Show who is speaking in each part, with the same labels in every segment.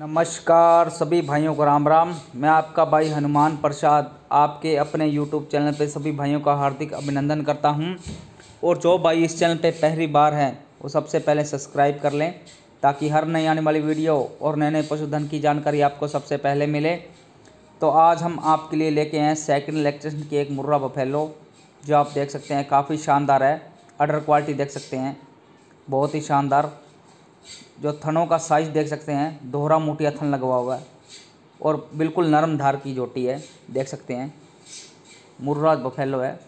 Speaker 1: नमस्कार सभी भाइयों को राम राम मैं आपका भाई हनुमान प्रसाद आपके अपने यूट्यूब चैनल पर सभी भाइयों का हार्दिक अभिनंदन करता हूं और जो भाई इस चैनल पर पहली बार हैं वो सबसे पहले सब्सक्राइब कर लें ताकि हर नई आने वाली वीडियो और नए नए पशुधन की जानकारी आपको सबसे पहले मिले तो आज हम आपके लिए लेके आए सेकंड इलेक्ट्रेशन की एक मुर्रा बफेलो जो आप देख सकते हैं काफ़ी शानदार है अडर क्वालिटी देख सकते हैं बहुत ही शानदार जो थनों का साइज देख सकते हैं दोहरा मोटिया थन लगवा हुआ है और बिल्कुल नरम धार की जोटी है देख सकते हैं मुर्राज बफेलो है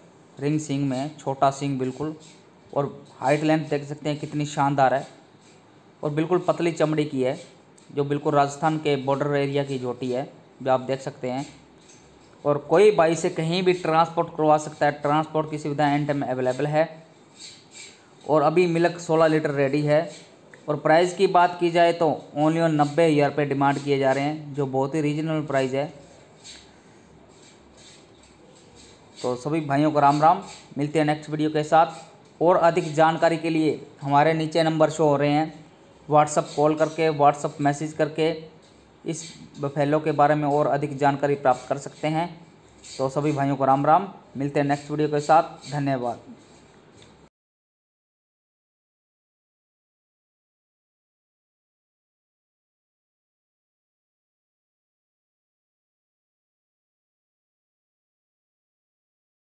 Speaker 1: रिंग सिंग में छोटा सिंग बिल्कुल और हाइट लेंथ देख सकते हैं कितनी शानदार है और बिल्कुल पतली चमड़ी की है जो बिल्कुल राजस्थान के बॉर्डर एरिया की जोटी है जो आप देख सकते हैं और कोई बाई से कहीं भी ट्रांसपोर्ट करवा सकता है ट्रांसपोर्ट की सुविधा एंड टाइम अवेलेबल है और अभी मिल्क 16 लीटर रेडी है और प्राइस की बात की जाए तो ओनली ऑन नब्बे हज़ार रुपये डिमांड किए जा रहे हैं जो बहुत ही रीजनेबल प्राइस है तो सभी भाइयों को राम राम मिलते हैं नेक्स्ट वीडियो के साथ और अधिक जानकारी के लिए हमारे नीचे नंबर शो हो रहे हैं व्हाट्सअप कॉल करके व्हाट्सअप मैसेज करके इस फैलों के बारे में और अधिक जानकारी प्राप्त कर सकते हैं तो सभी भाइयों को राम राम मिलते हैं नेक्स्ट वीडियो के साथ धन्यवाद